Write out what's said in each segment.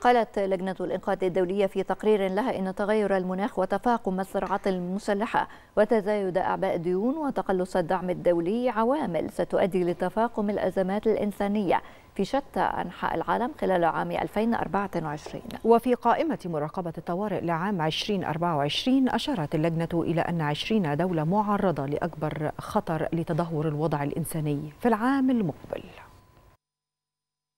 قالت لجنة الإنقاذ الدولية في تقرير لها إن تغير المناخ وتفاقم الصراعات المسلحة وتزايد أعباء الديون وتقلص الدعم الدولي عوامل ستؤدي لتفاقم الأزمات الإنسانية في شتى أنحاء العالم خلال عام 2024 وفي قائمة مراقبة الطوارئ لعام 2024 أشارت اللجنة إلى أن 20 دولة معرضة لأكبر خطر لتدهور الوضع الإنساني في العام المقبل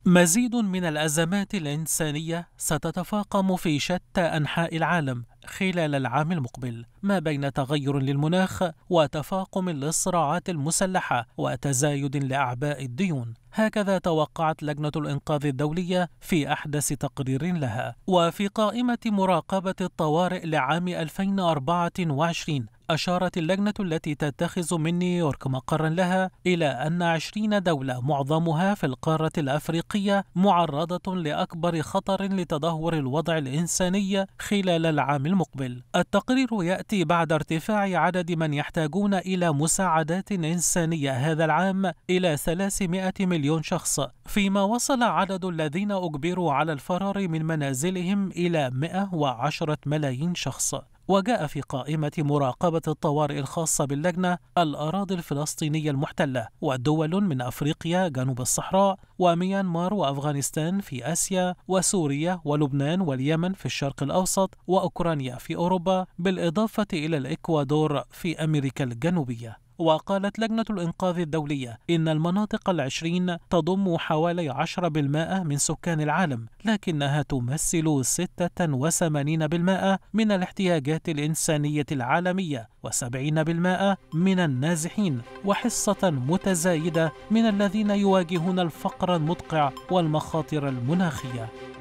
مزيد من الأزمات الإنسانية ستتفاقم في شتى أنحاء العالم خلال العام المقبل ما بين تغير للمناخ وتفاقم للصراعات المسلحة وتزايد لأعباء الديون هكذا توقعت لجنة الإنقاذ الدولية في أحدث تقرير لها وفي قائمة مراقبة الطوارئ لعام 2024 أشارت اللجنة التي تتخذ من نيويورك مقرا لها إلى أن 20 دولة معظمها في القارة الأفريقية معرضة لأكبر خطر لتدهور الوضع الإنساني خلال العام المقبل. التقرير يأتي بعد ارتفاع عدد من يحتاجون إلى مساعدات إنسانية هذا العام إلى 300 مليون شخص، فيما وصل عدد الذين أجبروا على الفرار من منازلهم إلى 110 ملايين شخص. وجاء في قائمة مراقبة الطوارئ الخاصة باللجنة الأراضي الفلسطينية المحتلة ودول من أفريقيا جنوب الصحراء وميانمار وأفغانستان في آسيا وسوريا ولبنان واليمن في الشرق الأوسط وأوكرانيا في أوروبا بالإضافة إلى الإكوادور في أمريكا الجنوبية وقالت لجنة الإنقاذ الدولية إن المناطق العشرين تضم حوالي 10% من سكان العالم لكنها تمثل 86% من الاحتياجات الإنسانية العالمية و70% من النازحين وحصة متزايدة من الذين يواجهون الفقر المدقع والمخاطر المناخية